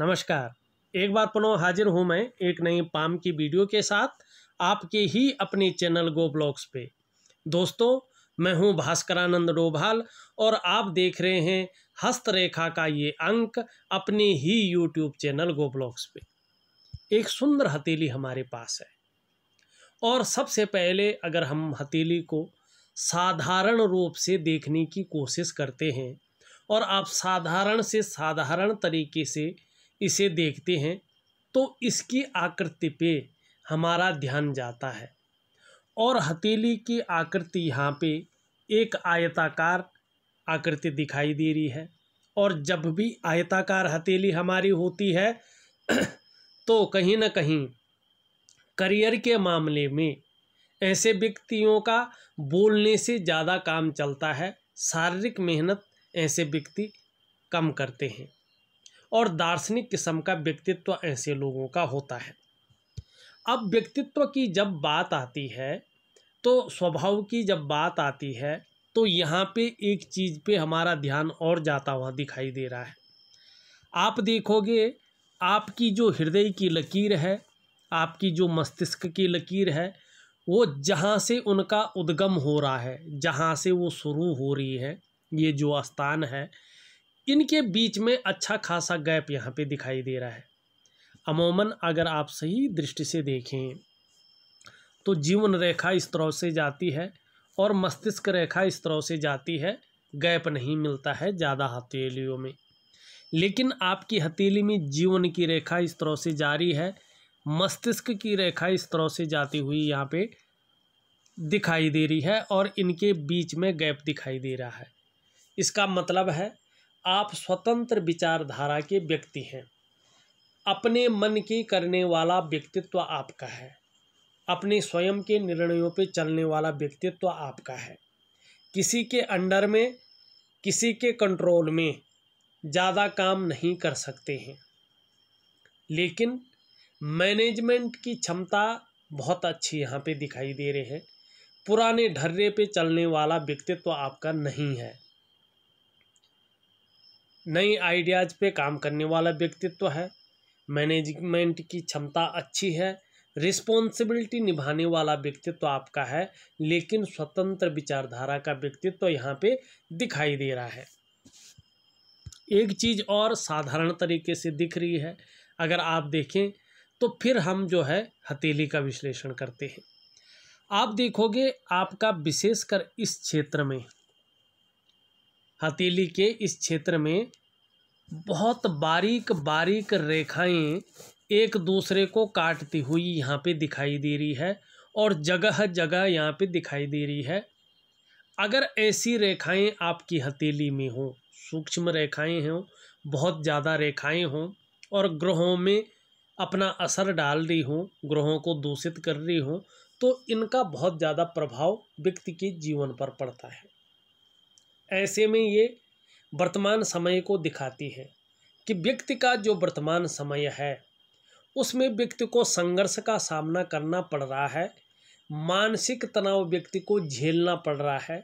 नमस्कार एक बार पुनः हाजिर हूँ मैं एक नई पाम की वीडियो के साथ आपके ही अपने चैनल गो ब्लॉग्स पे दोस्तों मैं हूँ भास्करानंद डोभाल और आप देख रहे हैं हस्तरेखा का ये अंक अपने ही यूट्यूब चैनल गो ब्लॉग्स पे एक सुंदर हथेली हमारे पास है और सबसे पहले अगर हम हथेली को साधारण रूप से देखने की कोशिश करते हैं और आप साधारण से साधारण तरीके से इसे देखते हैं तो इसकी आकृति पे हमारा ध्यान जाता है और हथेली की आकृति यहाँ पे एक आयताकार आकृति दिखाई दे रही है और जब भी आयताकार हथेली हमारी होती है तो कहीं ना कहीं करियर के मामले में ऐसे व्यक्तियों का बोलने से ज़्यादा काम चलता है शारीरिक मेहनत ऐसे व्यक्ति कम करते हैं और दार्शनिक किस्म का व्यक्तित्व ऐसे लोगों का होता है अब व्यक्तित्व की जब बात आती है तो स्वभाव की जब बात आती है तो यहाँ पे एक चीज़ पे हमारा ध्यान और जाता हुआ दिखाई दे रहा है आप देखोगे आपकी जो हृदय की लकीर है आपकी जो मस्तिष्क की लकीर है वो जहाँ से उनका उद्गम हो रहा है जहाँ से वो शुरू हो रही है ये जो स्थान है इनके बीच में अच्छा खासा गैप यहाँ पे दिखाई दे रहा है अमूमन अगर आप सही दृष्टि से देखें तो जीवन रेखा इस तरह से जाती है और मस्तिष्क रेखा इस तरह से जाती है गैप नहीं मिलता है ज़्यादा हथेलियों में लेकिन आपकी हथेली में जीवन की रेखा इस तरह से जारी है मस्तिष्क की रेखा इस तरह से जाती हुई यहाँ पे दिखाई दे रही है और इनके बीच में गैप दिखाई दे रहा है इसका मतलब है आप स्वतंत्र विचारधारा के व्यक्ति हैं अपने मन के करने वाला व्यक्तित्व आपका है अपने स्वयं के निर्णयों पर चलने वाला व्यक्तित्व आपका है किसी के अंडर में किसी के कंट्रोल में ज़्यादा काम नहीं कर सकते हैं लेकिन मैनेजमेंट की क्षमता बहुत अच्छी यहाँ पे दिखाई दे रही है पुराने ढर्रे पे चलने वाला व्यक्तित्व आपका नहीं है नई आइडियाज़ पे काम करने वाला व्यक्तित्व है मैनेजमेंट की क्षमता अच्छी है रिस्पॉन्सिबिलिटी निभाने वाला व्यक्तित्व आपका है लेकिन स्वतंत्र विचारधारा का व्यक्तित्व यहाँ पे दिखाई दे रहा है एक चीज़ और साधारण तरीके से दिख रही है अगर आप देखें तो फिर हम जो है हथेली का विश्लेषण करते हैं आप देखोगे आपका विशेषकर इस क्षेत्र में हथेली के इस क्षेत्र में बहुत बारीक बारीक रेखाएं एक दूसरे को काटती हुई यहाँ पे दिखाई दे रही है और जगह जगह यहाँ पे दिखाई दे रही है अगर ऐसी रेखाएं आपकी हथेली में हो सूक्ष्म रेखाएं हों बहुत ज़्यादा रेखाएं हों और ग्रहों में अपना असर डाल रही हों ग्रहों को दूषित कर रही हों तो इनका बहुत ज़्यादा प्रभाव व्यक्ति के जीवन पर पड़ता है ऐसे में ये वर्तमान समय को दिखाती है कि व्यक्ति का जो वर्तमान समय है उसमें व्यक्ति को संघर्ष का सामना करना पड़ रहा है मानसिक तनाव व्यक्ति को झेलना पड़ रहा है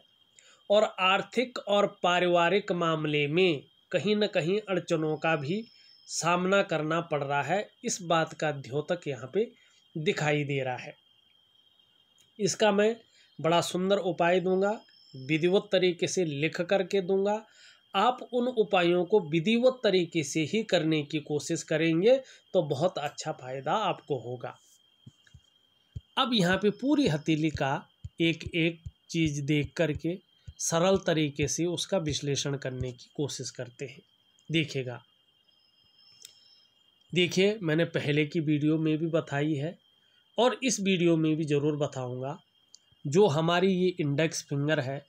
और आर्थिक और पारिवारिक मामले में कहीं ना कहीं अड़चनों का भी सामना करना पड़ रहा है इस बात का द्योतक यहाँ पे दिखाई दे रहा है इसका मैं बड़ा सुंदर उपाय दूंगा विधिवत तरीके से लिख करके दूंगा आप उन उपायों को विधिवत तरीके से ही करने की कोशिश करेंगे तो बहुत अच्छा फायदा आपको होगा अब यहाँ पे पूरी हथेली का एक एक चीज़ देख करके सरल तरीके से उसका विश्लेषण करने की कोशिश करते हैं देखिएगा देखिए मैंने पहले की वीडियो में भी बताई है और इस वीडियो में भी ज़रूर बताऊंगा जो हमारी ये इंडेक्स फिंगर है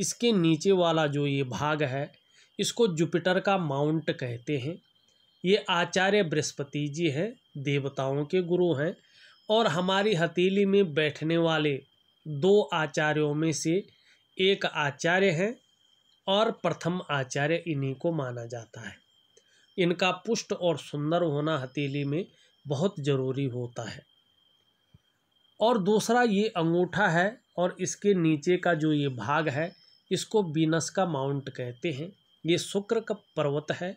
इसके नीचे वाला जो ये भाग है इसको जुपिटर का माउंट कहते हैं ये आचार्य बृहस्पति जी हैं देवताओं के गुरु हैं और हमारी हथेली में बैठने वाले दो आचार्यों में से एक आचार्य हैं और प्रथम आचार्य इन्हीं को माना जाता है इनका पुष्ट और सुंदर होना हथेली में बहुत ज़रूरी होता है और दूसरा ये अंगूठा है और इसके नीचे का जो ये भाग है इसको बीनस का माउंट कहते हैं ये शुक्र का पर्वत है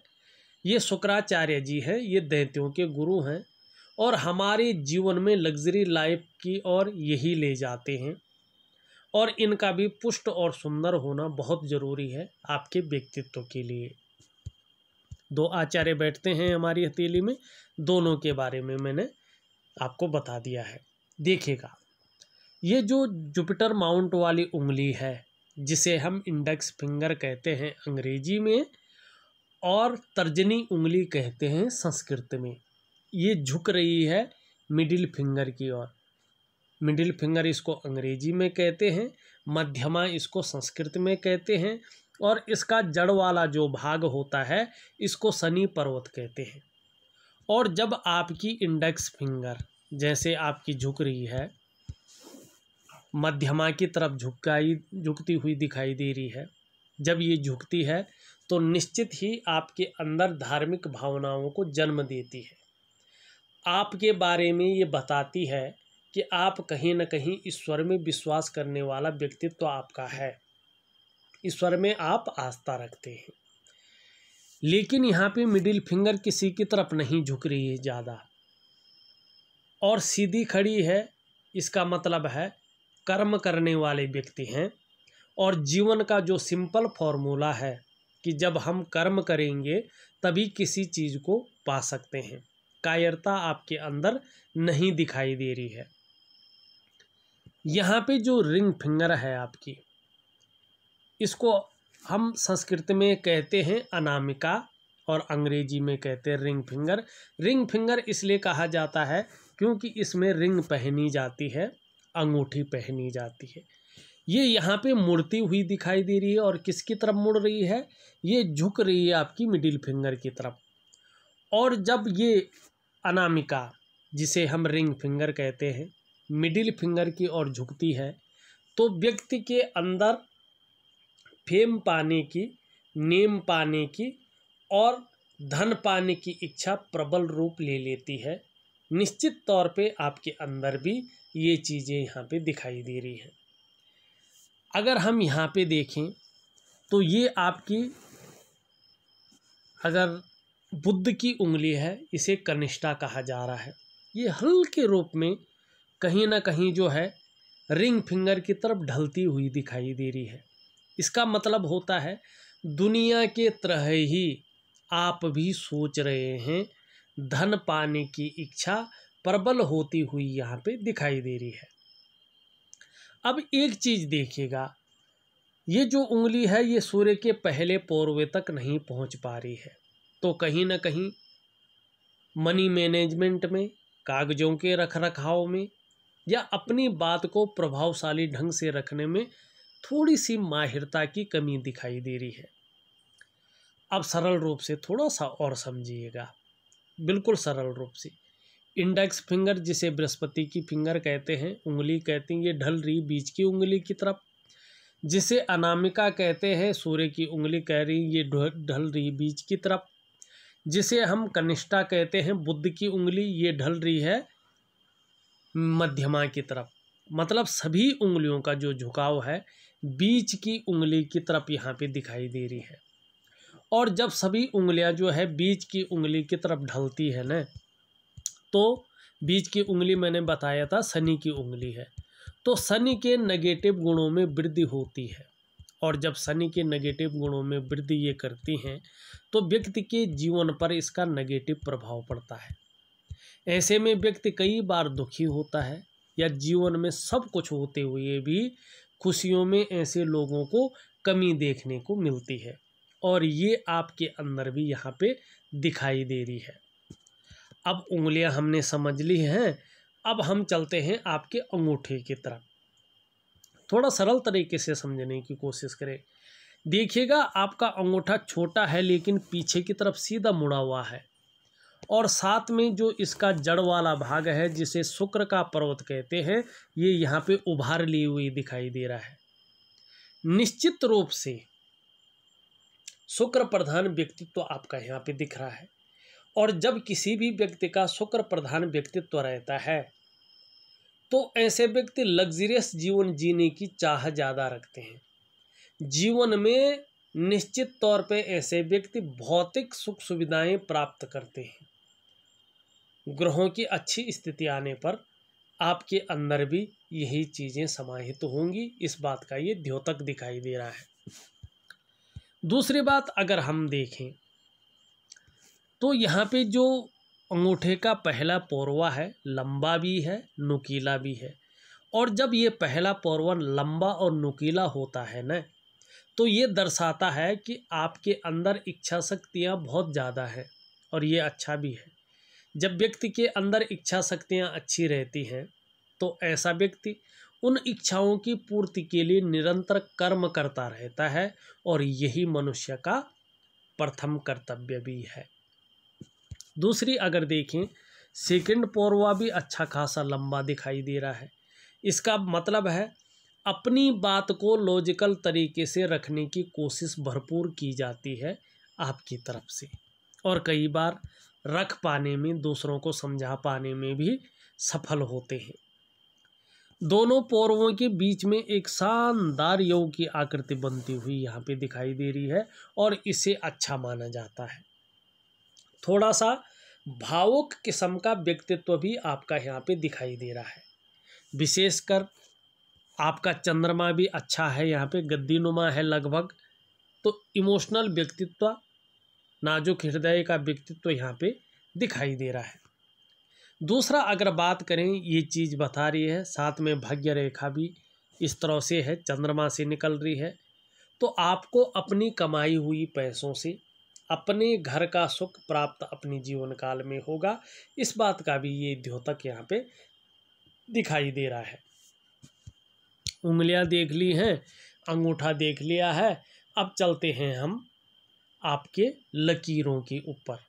ये शुक्राचार्य जी हैं ये दैत्यों के गुरु हैं और हमारे जीवन में लग्जरी लाइफ की ओर यही ले जाते हैं और इनका भी पुष्ट और सुंदर होना बहुत ज़रूरी है आपके व्यक्तित्व के लिए दो आचार्य बैठते हैं हमारी हथेली में दोनों के बारे में मैंने आपको बता दिया है देखिएगा ये जो जुपिटर माउंट वाली उंगली है जिसे हम इंडेक्स फिंगर कहते हैं अंग्रेजी में और तर्जनी उंगली कहते हैं संस्कृत में ये झुक रही है मिडिल फिंगर की ओर मिडिल फिंगर इसको अंग्रेजी में कहते हैं मध्यमा इसको संस्कृत में कहते हैं और इसका जड़ वाला जो भाग होता है इसको शनि पर्वत कहते हैं और जब आपकी इंडेक्स फिंगर जैसे आपकी झुक रही है मध्यमा की तरफ झुकाई झुकती हुई दिखाई दे रही है जब ये झुकती है तो निश्चित ही आपके अंदर धार्मिक भावनाओं को जन्म देती है आपके बारे में ये बताती है कि आप कहीं ना कहीं ईश्वर में विश्वास करने वाला व्यक्तित्व तो आपका है ईश्वर में आप आस्था रखते हैं लेकिन यहाँ पे मिडिल फिंगर किसी की तरफ नहीं झुक रही है ज़्यादा और सीधी खड़ी है इसका मतलब है कर्म करने वाले व्यक्ति हैं और जीवन का जो सिंपल फॉर्मूला है कि जब हम कर्म करेंगे तभी किसी चीज़ को पा सकते हैं कायरता आपके अंदर नहीं दिखाई दे रही है यहाँ पे जो रिंग फिंगर है आपकी इसको हम संस्कृत में कहते हैं अनामिका और अंग्रेजी में कहते हैं रिंग फिंगर रिंग फिंगर इसलिए कहा जाता है क्योंकि इसमें रिंग पहनी जाती है अंगूठी पहनी जाती है ये यहाँ पे मुड़ती हुई दिखाई दे रही है और किसकी तरफ मुड़ रही है ये झुक रही है आपकी मिडिल फिंगर की तरफ और जब ये अनामिका जिसे हम रिंग फिंगर कहते हैं मिडिल फिंगर की ओर झुकती है तो व्यक्ति के अंदर फेम पाने की नेम पाने की और धन पाने की इच्छा प्रबल रूप ले लेती है निश्चित तौर पे आपके अंदर भी ये चीज़ें यहाँ पे दिखाई दे रही हैं अगर हम यहाँ पे देखें तो ये आपकी अगर बुद्ध की उंगली है इसे कनिष्ठा कहा जा रहा है ये हल्के रूप में कहीं ना कहीं जो है रिंग फिंगर की तरफ ढलती हुई दिखाई दे रही है इसका मतलब होता है दुनिया के तरह ही आप भी सोच रहे हैं धन पाने की इच्छा प्रबल होती हुई यहाँ पे दिखाई दे रही है अब एक चीज देखिएगा ये जो उंगली है ये सूर्य के पहले पौर्वे तक नहीं पहुँच पा रही है तो कहीं ना कहीं मनी मैनेजमेंट में कागजों के रख रखाव में या अपनी बात को प्रभावशाली ढंग से रखने में थोड़ी सी माहिरता की कमी दिखाई दे रही है अब सरल रूप से थोड़ा सा और समझिएगा बिल्कुल सरल रूप से इंडेक्स फिंगर जिसे बृहस्पति की फिंगर कहते हैं उंगली कहती हैं ये ढल रही बीच की उंगली की तरफ जिसे अनामिका कहते हैं सूर्य की उंगली कह रही ये ढल रही बीच की तरफ जिसे हम कनिष्ठा कहते हैं बुद्ध की उंगली ये ढल रही है मध्यमा की तरफ मतलब सभी उंगलियों का जो झुकाव है बीच की उंगली की तरफ यहाँ पे दिखाई दे रही है और जब सभी उंगलियां जो है बीज की उंगली की तरफ ढलती है ना तो बीज की उंगली मैंने बताया था शनि की उंगली है तो शनि के नेगेटिव गुणों में वृद्धि होती है और जब शनि के नेगेटिव गुणों में वृद्धि ये करती हैं तो व्यक्ति के जीवन पर इसका नेगेटिव प्रभाव पड़ता है ऐसे में व्यक्ति कई बार दुखी होता है या जीवन में सब कुछ होते हुए भी खुशियों में ऐसे लोगों को कमी देखने को मिलती है और ये आपके अंदर भी यहाँ पे दिखाई दे रही है अब उंगलियाँ हमने समझ ली हैं अब हम चलते हैं आपके अंगूठे की तरफ थोड़ा सरल तरीके से समझने की कोशिश करें देखिएगा आपका अंगूठा छोटा है लेकिन पीछे की तरफ सीधा मुड़ा हुआ है और साथ में जो इसका जड़ वाला भाग है जिसे शुक्र का पर्वत कहते हैं ये यहाँ पे उभार ली हुई दिखाई दे रहा है निश्चित रूप से शुक्र प्रधान व्यक्तित्व तो आपका यहाँ पे दिख रहा है और जब किसी भी व्यक्ति का शुक्र प्रधान व्यक्तित्व तो रहता है तो ऐसे व्यक्ति लग्जरियस जीवन जीने की चाह ज़्यादा रखते हैं जीवन में निश्चित तौर पे ऐसे व्यक्ति भौतिक सुख सुविधाएं प्राप्त करते हैं ग्रहों की अच्छी स्थिति आने पर आपके अंदर भी यही चीज़ें समाहित होंगी इस बात का ये द्योतक दिखाई दे रहा है दूसरी बात अगर हम देखें तो यहाँ पे जो अंगूठे का पहला पौरवा है लंबा भी है नुकीला भी है और जब ये पहला पौरवा लंबा और नुकीला होता है ना तो ये दर्शाता है कि आपके अंदर इच्छा शक्तियाँ बहुत ज़्यादा हैं और ये अच्छा भी है जब व्यक्ति के अंदर इच्छा शक्तियाँ अच्छी रहती हैं तो ऐसा व्यक्ति उन इच्छाओं की पूर्ति के लिए निरंतर कर्म करता रहता है और यही मनुष्य का प्रथम कर्तव्य भी है दूसरी अगर देखें सेकंड पौरवा भी अच्छा खासा लंबा दिखाई दे रहा है इसका मतलब है अपनी बात को लॉजिकल तरीके से रखने की कोशिश भरपूर की जाती है आपकी तरफ से और कई बार रख पाने में दूसरों को समझा पाने में भी सफल होते हैं दोनों पौरवों के बीच में एक शानदार यव की आकृति बनती हुई यहाँ पे दिखाई दे रही है और इसे अच्छा माना जाता है थोड़ा सा भावुक किस्म का व्यक्तित्व भी आपका यहाँ पे दिखाई दे रहा है विशेषकर आपका चंद्रमा भी अच्छा है यहाँ पे गद्दीनुमा है लगभग तो इमोशनल व्यक्तित्व नाजुक हृदय का व्यक्तित्व यहाँ पे दिखाई दे रहा है दूसरा अगर बात करें ये चीज़ बता रही है साथ में भाग्य रेखा भी इस तरह से है चंद्रमा से निकल रही है तो आपको अपनी कमाई हुई पैसों से अपने घर का सुख प्राप्त अपने जीवन काल में होगा इस बात का भी ये द्योतक यहाँ पे दिखाई दे रहा है उंगलियाँ देख ली हैं अंगूठा देख लिया है अब चलते हैं हम आपके लकीरों के ऊपर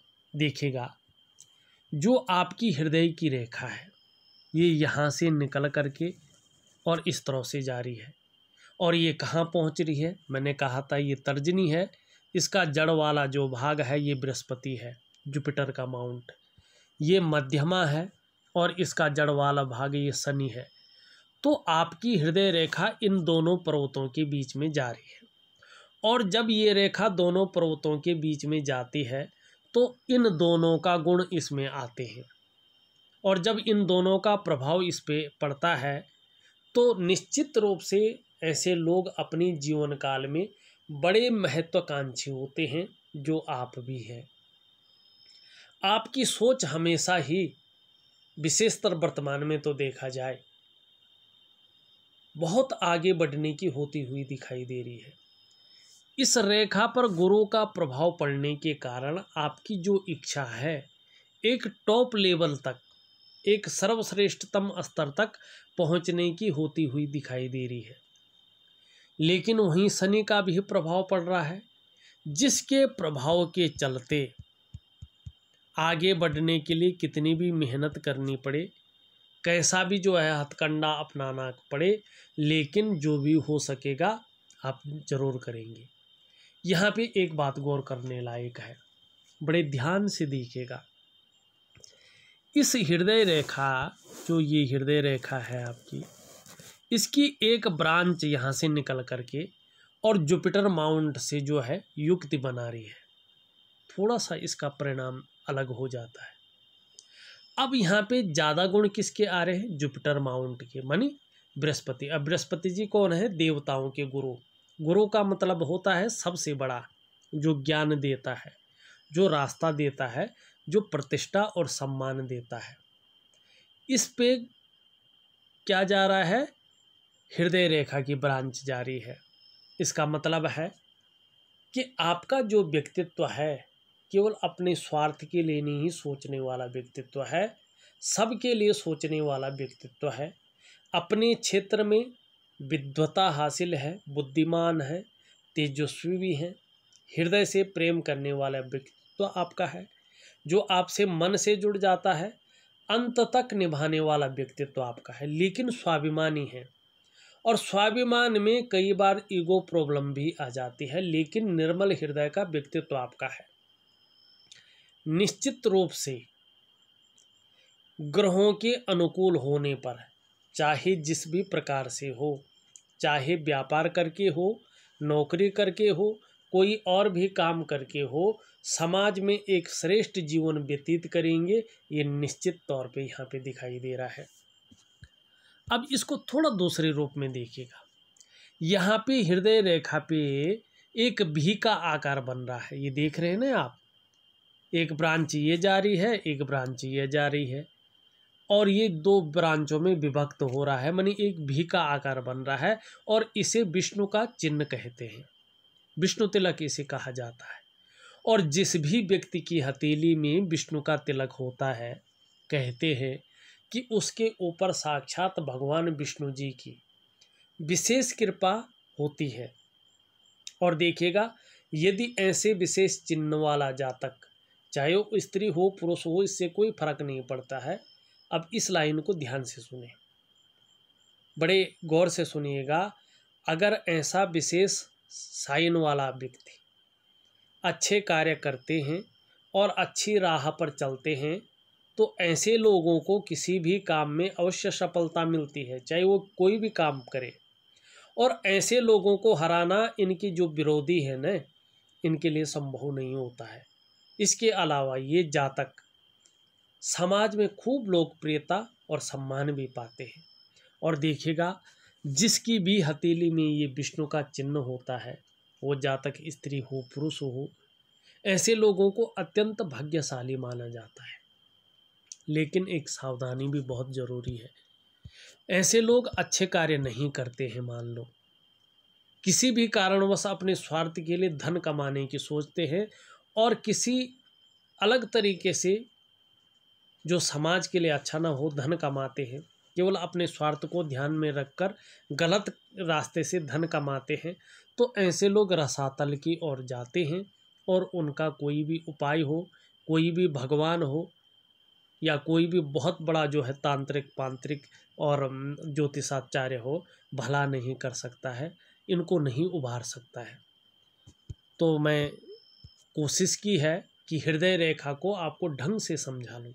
देखेगा जो आपकी हृदय की रेखा है ये यहाँ से निकल कर के और इस तरह से जा रही है और ये कहाँ पहुँच रही है मैंने कहा था ये तर्जनी है इसका जड़ वाला जो भाग है ये बृहस्पति है जुपिटर का माउंट ये मध्यमा है और इसका जड़ वाला भाग ये शनि है तो आपकी हृदय रेखा इन दोनों पर्वतों के बीच में जा रही है और जब ये रेखा दोनों पर्वतों के बीच में जाती है तो इन दोनों का गुण इसमें आते हैं और जब इन दोनों का प्रभाव इस पर पड़ता है तो निश्चित रूप से ऐसे लोग अपनी जीवन काल में बड़े महत्वाकांक्षी होते हैं जो आप भी हैं आपकी सोच हमेशा ही विशेषतर वर्तमान में तो देखा जाए बहुत आगे बढ़ने की होती हुई दिखाई दे रही है इस रेखा पर गुरु का प्रभाव पड़ने के कारण आपकी जो इच्छा है एक टॉप लेवल तक एक सर्वश्रेष्ठतम स्तर तक पहुंचने की होती हुई दिखाई दे रही है लेकिन वहीं शनि का भी प्रभाव पड़ रहा है जिसके प्रभाव के चलते आगे बढ़ने के लिए कितनी भी मेहनत करनी पड़े कैसा भी जो है हथकंडा अपनाना पड़े लेकिन जो भी हो सकेगा आप ज़रूर करेंगे यहाँ पे एक बात गौर करने लायक है बड़े ध्यान से देखिएगा इस हृदय रेखा जो ये हृदय रेखा है आपकी इसकी एक ब्रांच यहाँ से निकल करके और जुपिटर माउंट से जो है युक्ति बना रही है थोड़ा सा इसका परिणाम अलग हो जाता है अब यहाँ पे ज़्यादा गुण किसके आ रहे हैं जुपिटर माउंट के मानी बृहस्पति अब बृहस्पति जी कौन है देवताओं के गुरु गुरु का मतलब होता है सबसे बड़ा जो ज्ञान देता है जो रास्ता देता है जो प्रतिष्ठा और सम्मान देता है इस पे क्या जा रहा है हृदय रेखा की ब्रांच जारी है इसका मतलब है कि आपका जो व्यक्तित्व है केवल अपने स्वार्थ के लिए नहीं सोचने वाला व्यक्तित्व है सबके लिए सोचने वाला व्यक्तित्व है अपने क्षेत्र में विद्वता हासिल है बुद्धिमान है तेजस्वी भी हैं हृदय से प्रेम करने वाला व्यक्तित्व तो आपका है जो आपसे मन से जुड़ जाता है अंत तक निभाने वाला व्यक्तित्व तो आपका है लेकिन स्वाभिमानी है और स्वाभिमान में कई बार ईगो प्रॉब्लम भी आ जाती है लेकिन निर्मल हृदय का व्यक्तित्व आपका है निश्चित रूप से ग्रहों के अनुकूल होने पर चाहे जिस भी प्रकार से हो चाहे व्यापार करके हो नौकरी करके हो कोई और भी काम करके हो समाज में एक श्रेष्ठ जीवन व्यतीत करेंगे ये निश्चित तौर पे यहाँ पे दिखाई दे रहा है अब इसको थोड़ा दूसरे रूप में देखिएगा यहाँ पे हृदय रेखा पे एक भी का आकार बन रहा है ये देख रहे हैं ना आप एक ब्रांच ये जा रही है एक ब्रांच ये जा रही है और ये दो ब्रांचों में विभक्त हो रहा है मानी एक भी का आकार बन रहा है और इसे विष्णु का चिन्ह कहते हैं विष्णु तिलक इसे कहा जाता है और जिस भी व्यक्ति की हथेली में विष्णु का तिलक होता है कहते हैं कि उसके ऊपर साक्षात भगवान विष्णु जी की विशेष कृपा होती है और देखिएगा यदि ऐसे विशेष चिन्ह वाला जातक चाहे वो स्त्री हो पुरुष हो इससे कोई फर्क नहीं पड़ता है अब इस लाइन को ध्यान से सुने बड़े गौर से सुनिएगा अगर ऐसा विशेष साइन वाला व्यक्ति अच्छे कार्य करते हैं और अच्छी राह पर चलते हैं तो ऐसे लोगों को किसी भी काम में अवश्य सफलता मिलती है चाहे वो कोई भी काम करे और ऐसे लोगों को हराना इनकी जो विरोधी है न इनके लिए संभव नहीं होता है इसके अलावा ये जातक समाज में खूब लोकप्रियता और सम्मान भी पाते हैं और देखिएगा जिसकी भी हथेली में ये विष्णु का चिन्ह होता है वो जातक स्त्री हो पुरुष हो ऐसे लोगों को अत्यंत भाग्यशाली माना जाता है लेकिन एक सावधानी भी बहुत ज़रूरी है ऐसे लोग अच्छे कार्य नहीं करते हैं मान लो किसी भी कारणवश अपने स्वार्थ के लिए धन कमाने की सोचते हैं और किसी अलग तरीके से जो समाज के लिए अच्छा ना हो धन कमाते हैं केवल अपने स्वार्थ को ध्यान में रखकर गलत रास्ते से धन कमाते हैं तो ऐसे लोग रसातल की ओर जाते हैं और उनका कोई भी उपाय हो कोई भी भगवान हो या कोई भी बहुत बड़ा जो है तांत्रिक पांत्रिक और ज्योतिषाचार्य हो भला नहीं कर सकता है इनको नहीं उभार सकता है तो मैं कोशिश की है कि हृदय रेखा को आपको ढंग से समझा लूँ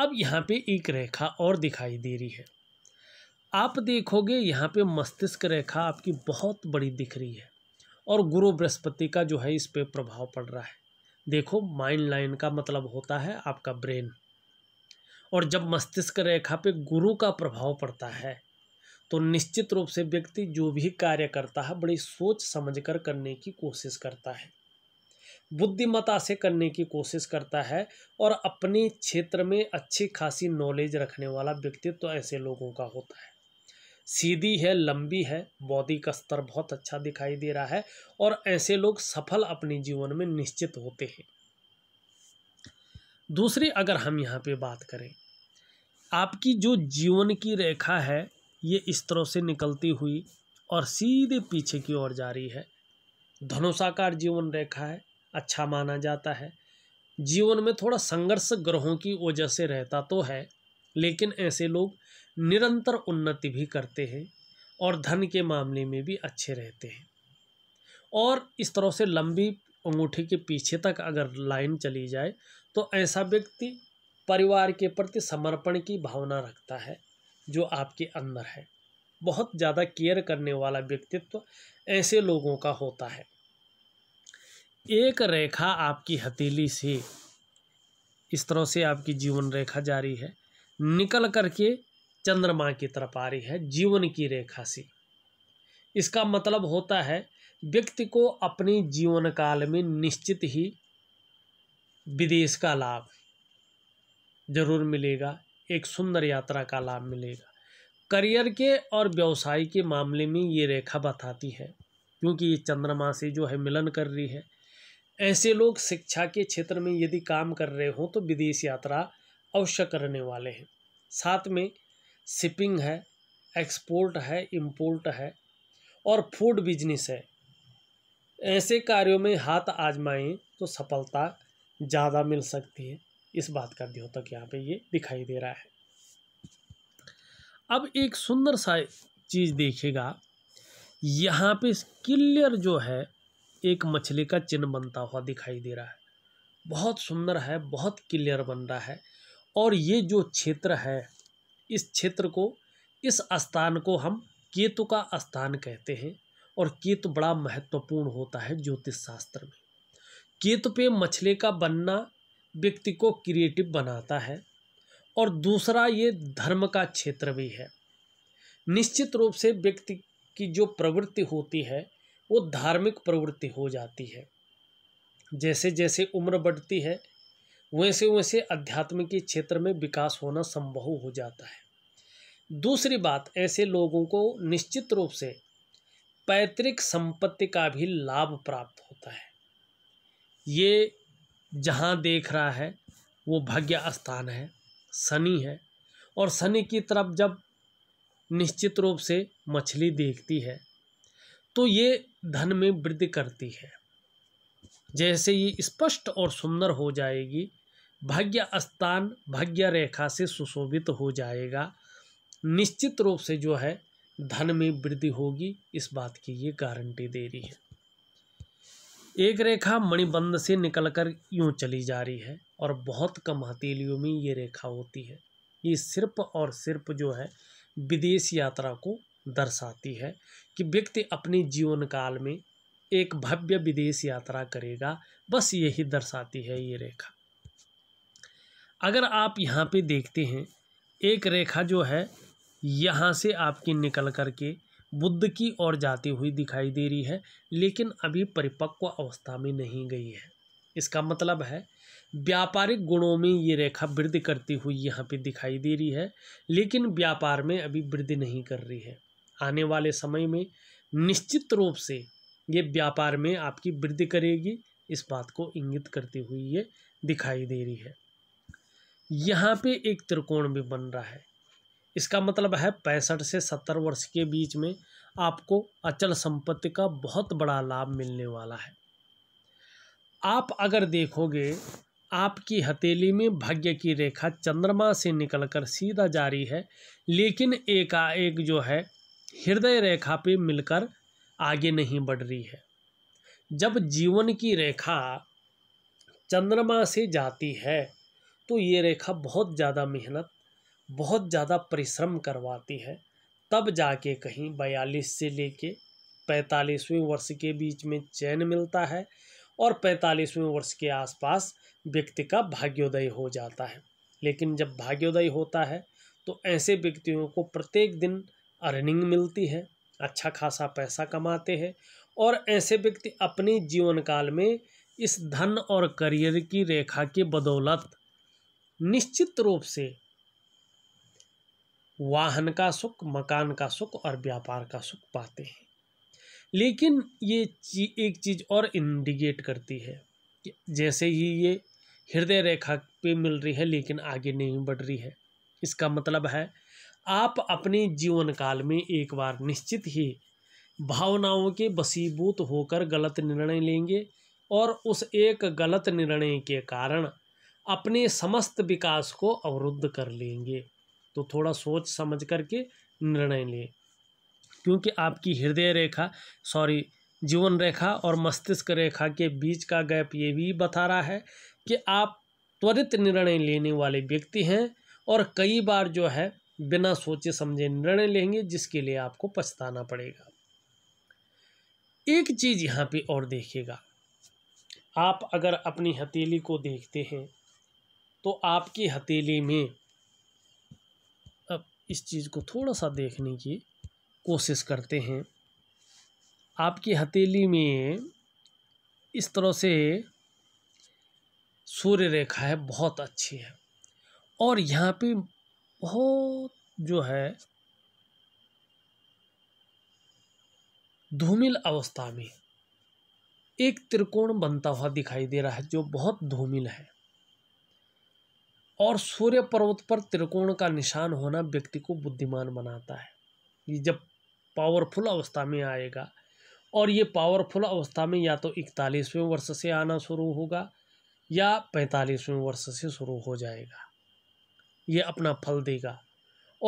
अब यहाँ पे एक रेखा और दिखाई दे रही है आप देखोगे यहाँ पे मस्तिष्क रेखा आपकी बहुत बड़ी दिख रही है और गुरु बृहस्पति का जो है इस पर प्रभाव पड़ रहा है देखो माइंड लाइन का मतलब होता है आपका ब्रेन और जब मस्तिष्क रेखा पे गुरु का प्रभाव पड़ता है तो निश्चित रूप से व्यक्ति जो भी कार्य करता है बड़ी सोच समझकर करने की कोशिश करता है बुद्धिमता से करने की कोशिश करता है और अपने क्षेत्र में अच्छी खासी नॉलेज रखने वाला व्यक्तित्व तो ऐसे लोगों का होता है सीधी है लंबी है बॉडी का स्तर बहुत अच्छा दिखाई दे रहा है और ऐसे लोग सफल अपने जीवन में निश्चित होते हैं दूसरी अगर हम यहाँ पे बात करें आपकी जो जीवन की रेखा है ये इस तरह से निकलती हुई और सीधे पीछे की ओर जा रही है धनुषाकार जीवन रेखा है अच्छा माना जाता है जीवन में थोड़ा संघर्ष ग्रहों की वजह से रहता तो है लेकिन ऐसे लोग निरंतर उन्नति भी करते हैं और धन के मामले में भी अच्छे रहते हैं और इस तरह से लंबी अंगूठी के पीछे तक अगर लाइन चली जाए तो ऐसा व्यक्ति परिवार के प्रति समर्पण की भावना रखता है जो आपके अंदर है बहुत ज़्यादा केयर करने वाला व्यक्तित्व ऐसे लोगों का होता है एक रेखा आपकी हथेली से इस तरह से आपकी जीवन रेखा जारी है निकल करके चंद्रमा की तरफ आ रही है जीवन की रेखा से इसका मतलब होता है व्यक्ति को अपने जीवन काल में निश्चित ही विदेश का लाभ जरूर मिलेगा एक सुंदर यात्रा का लाभ मिलेगा करियर के और व्यवसाय के मामले में ये रेखा बताती है क्योंकि ये चंद्रमा से जो है मिलन कर रही है ऐसे लोग शिक्षा के क्षेत्र में यदि काम कर रहे हों तो विदेश यात्रा अवश्य करने वाले हैं साथ में शिपिंग है एक्सपोर्ट है इम्पोर्ट है और फूड बिजनेस है ऐसे कार्यों में हाथ आजमाएं तो सफलता ज़्यादा मिल सकती है इस बात का द्योतक यहाँ पे ये दिखाई दे रहा है अब एक सुंदर सा चीज़ देखेगा यहाँ पे क्लियर जो है एक मछली का चिन्ह बनता हुआ दिखाई दे रहा है बहुत सुंदर है बहुत क्लियर बन रहा है और ये जो क्षेत्र है इस क्षेत्र को इस स्थान को हम केतु का स्थान कहते हैं और केतु बड़ा महत्वपूर्ण होता है ज्योतिष शास्त्र में केतु पे मछली का बनना व्यक्ति को क्रिएटिव बनाता है और दूसरा ये धर्म का क्षेत्र भी है निश्चित रूप से व्यक्ति की जो प्रवृत्ति होती है वो धार्मिक प्रवृत्ति हो जाती है जैसे जैसे उम्र बढ़ती है वैसे वैसे अध्यात्म के क्षेत्र में विकास होना संभव हो जाता है दूसरी बात ऐसे लोगों को निश्चित रूप से पैतृक संपत्ति का भी लाभ प्राप्त होता है ये जहाँ देख रहा है वो भाग्य स्थान है शनि है और शनि की तरफ जब निश्चित रूप से मछली देखती है तो ये धन में वृद्धि करती है जैसे ये स्पष्ट और सुंदर हो जाएगी भाग्य स्थान भाग्य रेखा से सुशोभित हो जाएगा निश्चित रूप से जो है धन में वृद्धि होगी इस बात की ये गारंटी दे रही है एक रेखा मणिबंध से निकलकर यूं चली जा रही है और बहुत कम हथेलियों में ये रेखा होती है ये सिर्फ और सिर्फ जो है विदेश यात्रा को दर्शाती है कि व्यक्ति अपने जीवन काल में एक भव्य विदेश यात्रा करेगा बस यही दर्शाती है ये रेखा अगर आप यहाँ पे देखते हैं एक रेखा जो है यहाँ से आपकी निकल कर के बुद्ध की ओर जाती हुई दिखाई दे रही है लेकिन अभी परिपक्व अवस्था में नहीं गई है इसका मतलब है व्यापारिक गुणों में ये रेखा वृद्धि करती हुई यहाँ पे दिखाई दे रही है लेकिन व्यापार में अभी वृद्धि नहीं कर रही है आने वाले समय में निश्चित रूप से ये व्यापार में आपकी वृद्धि करेगी इस बात को इंगित करती हुई ये दिखाई दे रही है यहाँ पे एक त्रिकोण भी बन रहा है इसका मतलब है पैंसठ से सत्तर वर्ष के बीच में आपको अचल संपत्ति का बहुत बड़ा लाभ मिलने वाला है आप अगर देखोगे आपकी हथेली में भाग्य की रेखा चंद्रमा से निकलकर सीधा जारी है लेकिन एकाएक जो है हृदय रेखा पे मिलकर आगे नहीं बढ़ रही है जब जीवन की रेखा चंद्रमा से जाती है तो ये रेखा बहुत ज़्यादा मेहनत बहुत ज़्यादा परिश्रम करवाती है तब जाके कहीं बयालीस से लेके पैंतालीसवें वर्ष के बीच में चैन मिलता है और पैंतालीसवें वर्ष के आसपास व्यक्ति का भाग्योदय हो जाता है लेकिन जब भाग्योदय होता है तो ऐसे व्यक्तियों को प्रत्येक दिन अर्निंग मिलती है अच्छा खासा पैसा कमाते हैं और ऐसे व्यक्ति अपने जीवन काल में इस धन और करियर की रेखा की बदौलत निश्चित रूप से वाहन का सुख मकान का सुख और व्यापार का सुख पाते हैं लेकिन ये ची, एक चीज़ और इंडिकेट करती है कि जैसे ही ये हृदय रेखा पे मिल रही है लेकिन आगे नहीं बढ़ रही है इसका मतलब है आप अपने जीवन काल में एक बार निश्चित ही भावनाओं के बसीबूत होकर गलत निर्णय लेंगे और उस एक गलत निर्णय के कारण अपने समस्त विकास को अवरुद्ध कर लेंगे तो थोड़ा सोच समझ करके निर्णय लें क्योंकि आपकी हृदय रेखा सॉरी जीवन रेखा और मस्तिष्क रेखा के बीच का गैप ये भी बता रहा है कि आप त्वरित निर्णय लेने वाले व्यक्ति हैं और कई बार जो है बिना सोचे समझे निर्णय लेंगे जिसके लिए आपको पछताना पड़ेगा एक चीज़ यहाँ पे और देखिएगा आप अगर अपनी हथेली को देखते हैं तो आपकी हथेली में अब इस चीज़ को थोड़ा सा देखने की कोशिश करते हैं आपकी हथेली में इस तरह से सूर्य रेखा है बहुत अच्छी है और यहाँ पे बहुत जो है धूमिल अवस्था में एक त्रिकोण बनता हुआ दिखाई दे रहा है जो बहुत धूमिल है और सूर्य पर्वत पर त्रिकोण का निशान होना व्यक्ति को बुद्धिमान बनाता है ये जब पावरफुल अवस्था में आएगा और ये पावरफुल अवस्था में या तो इकतालीसवें वर्ष से आना शुरू होगा या पैंतालीसवें वर्ष से शुरू हो जाएगा ये अपना फल देगा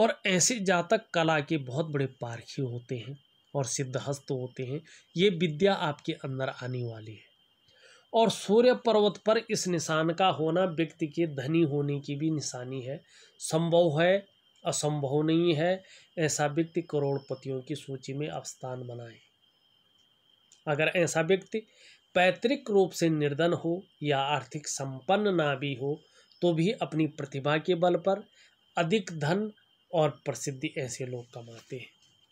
और ऐसे जातक कला के बहुत बड़े पारखी होते हैं और सिद्धहस्त होते हैं ये विद्या आपके अंदर आने वाली है और सूर्य पर्वत पर इस निशान का होना व्यक्ति के धनी होने की भी निशानी है संभव है असंभव नहीं है ऐसा व्यक्ति करोड़पतियों की सूची में अवस्थान बनाए अगर ऐसा व्यक्ति पैतृक रूप से निर्धन हो या आर्थिक संपन्न ना भी हो तो भी अपनी प्रतिभा के बल पर अधिक धन और प्रसिद्धि ऐसे लोग कमाते हैं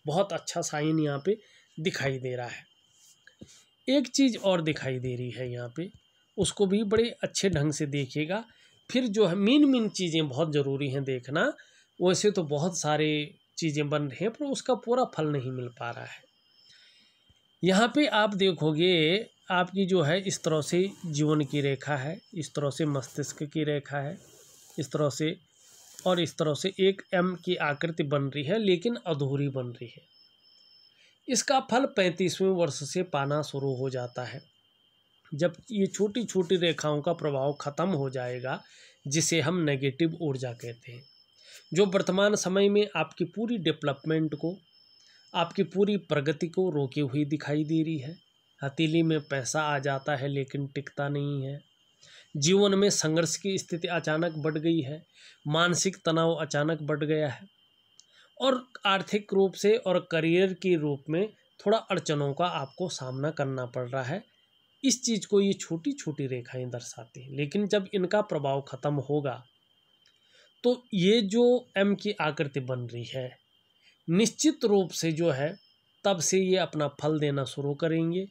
बहुत अच्छा साइन यहाँ पे दिखाई दे रहा है एक चीज़ और दिखाई दे रही है यहाँ पे उसको भी बड़े अच्छे ढंग से देखिएगा फिर जो है मीन मीन चीज़ें बहुत ज़रूरी हैं देखना वैसे तो बहुत सारे चीज़ें बन रही हैं पर उसका पूरा फल नहीं मिल पा रहा है यहाँ पे आप देखोगे आपकी जो है इस तरह से जीवन की रेखा है इस तरह से मस्तिष्क की रेखा है इस तरह से और इस तरह से एक एम की आकृति बन रही है लेकिन अधूरी बन रही है इसका फल पैंतीसवें वर्ष से पाना शुरू हो जाता है जब ये छोटी छोटी रेखाओं का प्रभाव खत्म हो जाएगा जिसे हम नेगेटिव ऊर्जा कहते हैं जो वर्तमान समय में आपकी पूरी डेवलपमेंट को आपकी पूरी प्रगति को रोकी हुई दिखाई दे रही है हथेली में पैसा आ जाता है लेकिन टिकता नहीं है जीवन में संघर्ष की स्थिति अचानक बढ़ गई है मानसिक तनाव अचानक बढ़ गया है और आर्थिक रूप से और करियर के रूप में थोड़ा अड़चनों का आपको सामना करना पड़ रहा है इस चीज़ को ये छोटी छोटी रेखाएं दर्शाती हैं लेकिन जब इनका प्रभाव ख़त्म होगा तो ये जो एम की आकृति बन रही है निश्चित रूप से जो है तब से ये अपना फल देना शुरू करेंगे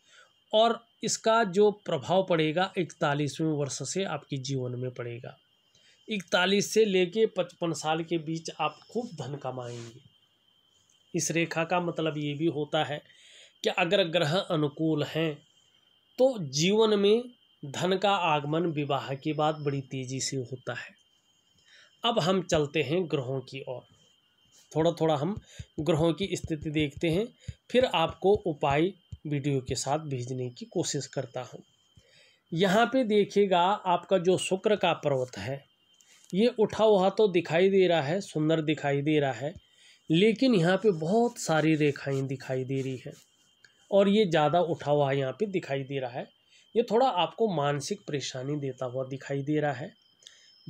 और इसका जो प्रभाव पड़ेगा इकतालीसवें वर्ष से आपके जीवन में पड़ेगा इकतालीस से लेके पचपन साल के बीच आप खूब धन कमाएंगे इस रेखा का मतलब ये भी होता है कि अगर ग्रह अनुकूल हैं तो जीवन में धन का आगमन विवाह के बाद बड़ी तेज़ी से होता है अब हम चलते हैं ग्रहों की ओर थोड़ा थोड़ा हम ग्रहों की स्थिति देखते हैं फिर आपको उपाय वीडियो के साथ भेजने की कोशिश करता हूँ यहाँ पे देखिएगा आपका जो शुक्र का पर्वत है ये उठा हुआ तो दिखाई दे रहा है सुंदर दिखाई दे रहा है लेकिन यहाँ पे बहुत सारी रेखाएं दिखाई दे रही है और ये ज़्यादा उठा हुआ यहाँ पे दिखाई दे रहा है ये थोड़ा आपको मानसिक परेशानी देता हुआ दिखाई दे रहा है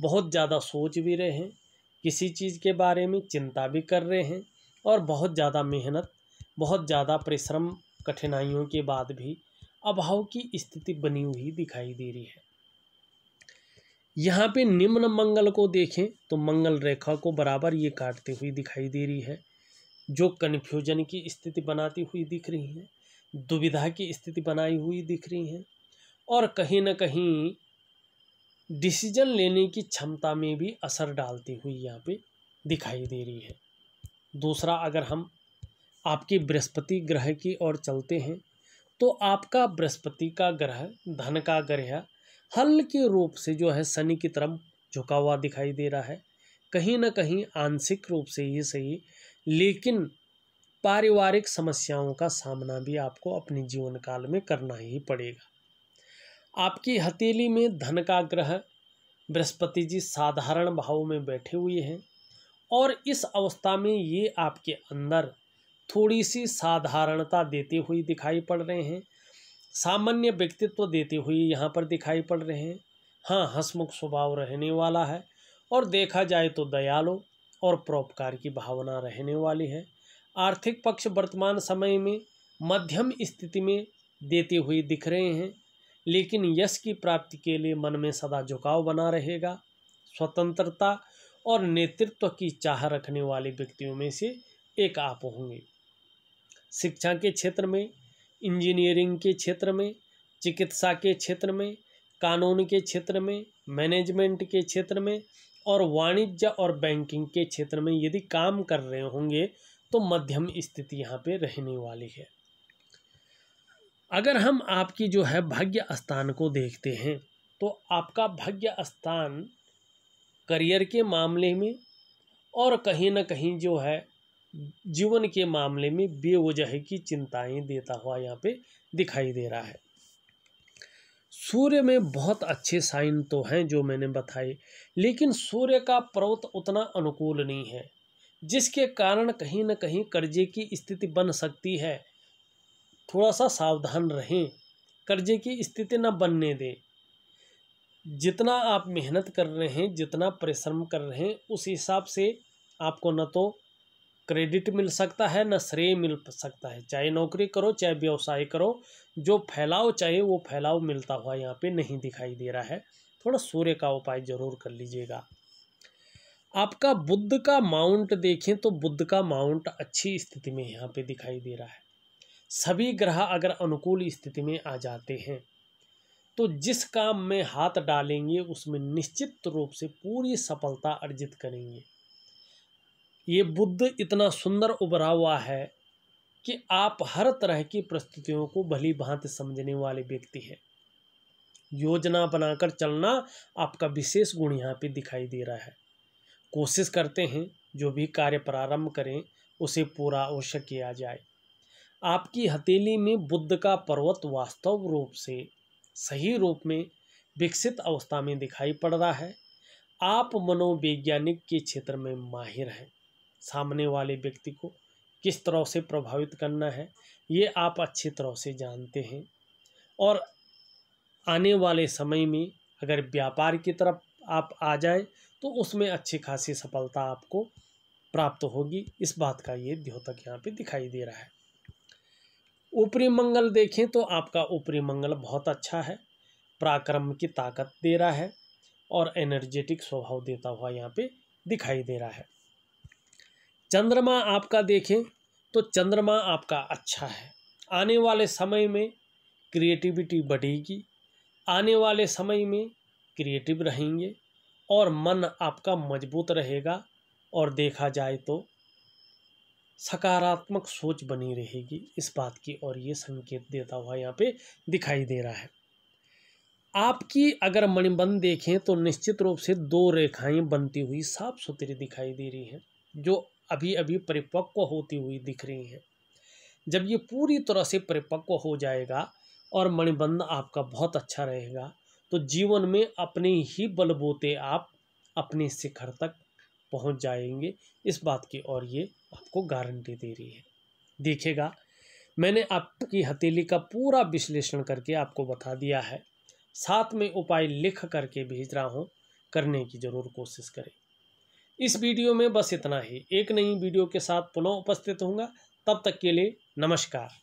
बहुत ज़्यादा सोच भी रहे हैं किसी चीज़ के बारे में चिंता भी कर रहे हैं और बहुत ज़्यादा मेहनत बहुत ज़्यादा परिश्रम कठिनाइयों के बाद भी अभाव की स्थिति बनी हुई दिखाई दे रही है यहाँ पे निम्न मंगल को देखें तो मंगल रेखा को बराबर ये काटती हुई दिखाई दे रही है जो कन्फ्यूजन की स्थिति बनाती हुई दिख रही है दुविधा की स्थिति बनाई हुई दिख रही है और कहीं ना कहीं डिसीजन लेने की क्षमता में भी असर डालती हुई यहाँ पे दिखाई दे रही है दूसरा अगर हम आपकी बृहस्पति ग्रह की ओर चलते हैं तो आपका बृहस्पति का ग्रह धन का ग्रह हल्के रूप से जो है शनि की तरफ झुका हुआ दिखाई दे रहा है कहीं ना कहीं आंशिक रूप से ही सही लेकिन पारिवारिक समस्याओं का सामना भी आपको अपने जीवन काल में करना ही पड़ेगा आपकी हथेली में धन का ग्रह बृहस्पति जी साधारण भाव में बैठे हुए हैं और इस अवस्था में ये आपके अंदर थोड़ी सी साधारणता देते हुए दिखाई पड़ रहे हैं सामान्य व्यक्तित्व देते हुए यहाँ पर दिखाई पड़ रहे हैं हाँ हंसमुख स्वभाव रहने वाला है और देखा जाए तो दयालु और परोपकार की भावना रहने वाली है आर्थिक पक्ष वर्तमान समय में मध्यम स्थिति में देते हुए दिख रहे हैं लेकिन यश की प्राप्ति के लिए मन में सदा झुकाव बना रहेगा स्वतंत्रता और नेतृत्व की चाह रखने वाले व्यक्तियों में से एक आप होंगे शिक्षा के क्षेत्र में इंजीनियरिंग के क्षेत्र में चिकित्सा के क्षेत्र में कानून के क्षेत्र में मैनेजमेंट के क्षेत्र में और वाणिज्य और बैंकिंग के क्षेत्र में यदि काम कर रहे होंगे तो मध्यम स्थिति यहाँ पे रहने वाली है अगर हम आपकी जो है भाग्य स्थान को देखते हैं तो आपका भाग्य स्थान करियर के मामले में और कहीं ना कहीं जो है जीवन के मामले में बेवजह की चिंताएं देता हुआ यहाँ पे दिखाई दे रहा है सूर्य में बहुत अच्छे साइन तो हैं जो मैंने बताए लेकिन सूर्य का पर्वत उतना अनुकूल नहीं है जिसके कारण कहीं ना कहीं कर्जे की स्थिति बन सकती है थोड़ा सा सावधान रहें कर्जे की स्थिति न बनने दें जितना आप मेहनत कर रहे हैं जितना परिश्रम कर रहे हैं उस हिसाब से आपको न तो क्रेडिट मिल सकता है न श्रेय मिल सकता है चाहे नौकरी करो चाहे व्यवसाय करो जो फैलाव चाहिए वो फैलाव मिलता हुआ यहाँ पे नहीं दिखाई दे रहा है थोड़ा सूर्य का उपाय जरूर कर लीजिएगा आपका बुद्ध का माउंट देखें तो बुद्ध का माउंट अच्छी स्थिति में यहाँ पे दिखाई दे रहा है सभी ग्रह अगर अनुकूल स्थिति में आ जाते हैं तो जिस काम में हाथ डालेंगे उसमें निश्चित रूप से पूरी सफलता अर्जित करेंगे ये बुद्ध इतना सुंदर उभरा हुआ है कि आप हर तरह की परिस्थितियों को भली भांति समझने वाले व्यक्ति हैं योजना बनाकर चलना आपका विशेष गुण यहाँ पे दिखाई दे रहा है कोशिश करते हैं जो भी कार्य प्रारंभ करें उसे पूरा अवश्य किया जाए आपकी हथेली में बुद्ध का पर्वत वास्तव रूप से सही रूप में विकसित अवस्था में दिखाई पड़ रहा है आप मनोवैज्ञानिक के क्षेत्र में माहिर हैं सामने वाले व्यक्ति को किस तरह से प्रभावित करना है ये आप अच्छी तरह से जानते हैं और आने वाले समय में अगर व्यापार की तरफ आप आ जाए तो उसमें अच्छी खासी सफलता आपको प्राप्त होगी इस बात का ये द्योतक यहाँ पे दिखाई दे रहा है ऊपरी मंगल देखें तो आपका ऊपरी मंगल बहुत अच्छा है पराक्रम की ताकत दे रहा है और एनर्जेटिक स्वभाव देता हुआ यहाँ पे दिखाई दे रहा है चंद्रमा आपका देखें तो चंद्रमा आपका अच्छा है आने वाले समय में क्रिएटिविटी बढ़ेगी आने वाले समय में क्रिएटिव रहेंगे और मन आपका मजबूत रहेगा और देखा जाए तो सकारात्मक सोच बनी रहेगी इस बात की और ये संकेत देता हुआ यहाँ पे दिखाई दे रहा है आपकी अगर मणिबंध देखें तो निश्चित रूप से दो रेखाएं बनती हुई साफ सुथरी दिखाई दे रही हैं जो अभी अभी परिपक्व होती हुई दिख रही हैं जब ये पूरी तरह से परिपक्व हो जाएगा और मणिबंध आपका बहुत अच्छा रहेगा तो जीवन में अपने ही बलबूते आप अपने शिखर तक पहुंच जाएंगे इस बात की और ये आपको गारंटी दे रही है देखिएगा मैंने आपकी हथेली का पूरा विश्लेषण करके आपको बता दिया है साथ में उपाय लिख करके भेज रहा हूँ करने की ज़रूर कोशिश करें इस वीडियो में बस इतना ही एक नई वीडियो के साथ पुनः उपस्थित होंगे तब तक के लिए नमस्कार